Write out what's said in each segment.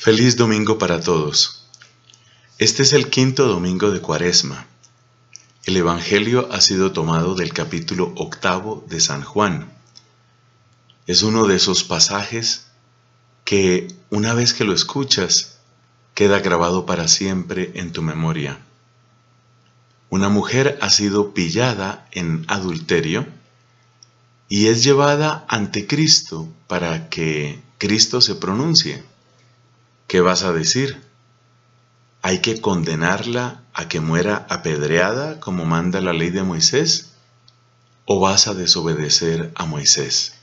Feliz domingo para todos. Este es el quinto domingo de Cuaresma. El Evangelio ha sido tomado del capítulo octavo de San Juan. Es uno de esos pasajes que una vez que lo escuchas queda grabado para siempre en tu memoria. Una mujer ha sido pillada en adulterio y es llevada ante Cristo para que Cristo se pronuncie. ¿qué vas a decir? ¿Hay que condenarla a que muera apedreada como manda la ley de Moisés? ¿O vas a desobedecer a Moisés?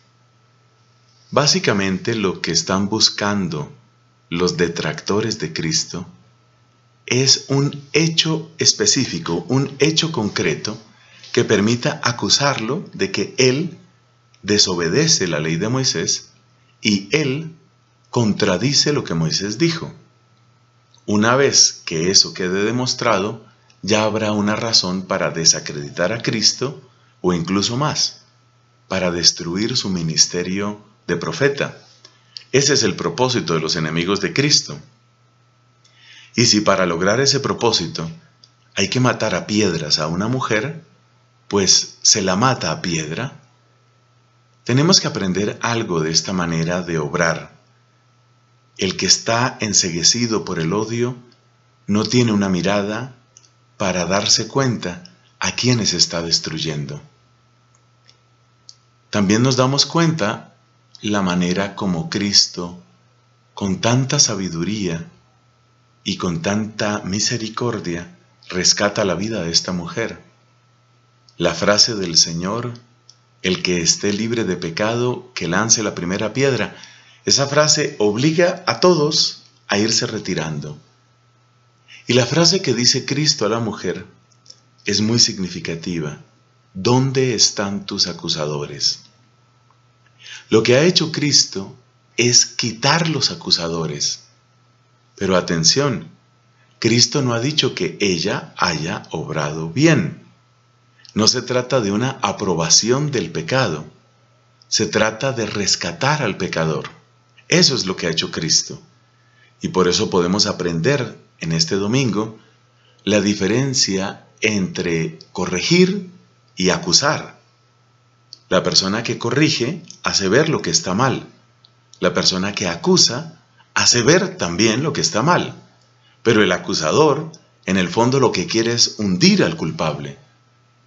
Básicamente lo que están buscando los detractores de Cristo es un hecho específico, un hecho concreto que permita acusarlo de que él desobedece la ley de Moisés y él contradice lo que Moisés dijo. Una vez que eso quede demostrado, ya habrá una razón para desacreditar a Cristo o incluso más, para destruir su ministerio de profeta. Ese es el propósito de los enemigos de Cristo. Y si para lograr ese propósito hay que matar a piedras a una mujer, pues se la mata a piedra. Tenemos que aprender algo de esta manera de obrar el que está enseguecido por el odio no tiene una mirada para darse cuenta a quienes está destruyendo. También nos damos cuenta la manera como Cristo, con tanta sabiduría y con tanta misericordia, rescata la vida de esta mujer. La frase del Señor, el que esté libre de pecado, que lance la primera piedra, esa frase obliga a todos a irse retirando. Y la frase que dice Cristo a la mujer es muy significativa. ¿Dónde están tus acusadores? Lo que ha hecho Cristo es quitar los acusadores. Pero atención, Cristo no ha dicho que ella haya obrado bien. No se trata de una aprobación del pecado, se trata de rescatar al pecador. Eso es lo que ha hecho Cristo. Y por eso podemos aprender en este domingo la diferencia entre corregir y acusar. La persona que corrige hace ver lo que está mal. La persona que acusa hace ver también lo que está mal. Pero el acusador, en el fondo, lo que quiere es hundir al culpable.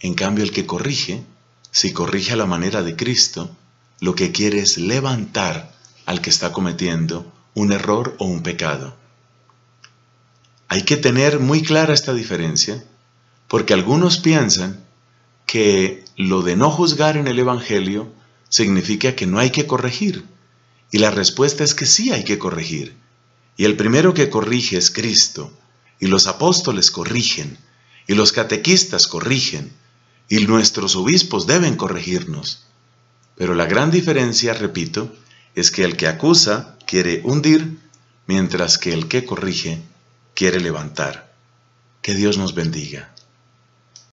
En cambio, el que corrige, si corrige a la manera de Cristo, lo que quiere es levantar al que está cometiendo un error o un pecado. Hay que tener muy clara esta diferencia porque algunos piensan que lo de no juzgar en el Evangelio significa que no hay que corregir. Y la respuesta es que sí hay que corregir. Y el primero que corrige es Cristo. Y los apóstoles corrigen. Y los catequistas corrigen. Y nuestros obispos deben corregirnos. Pero la gran diferencia, repito, es que el que acusa quiere hundir, mientras que el que corrige quiere levantar. Que Dios nos bendiga.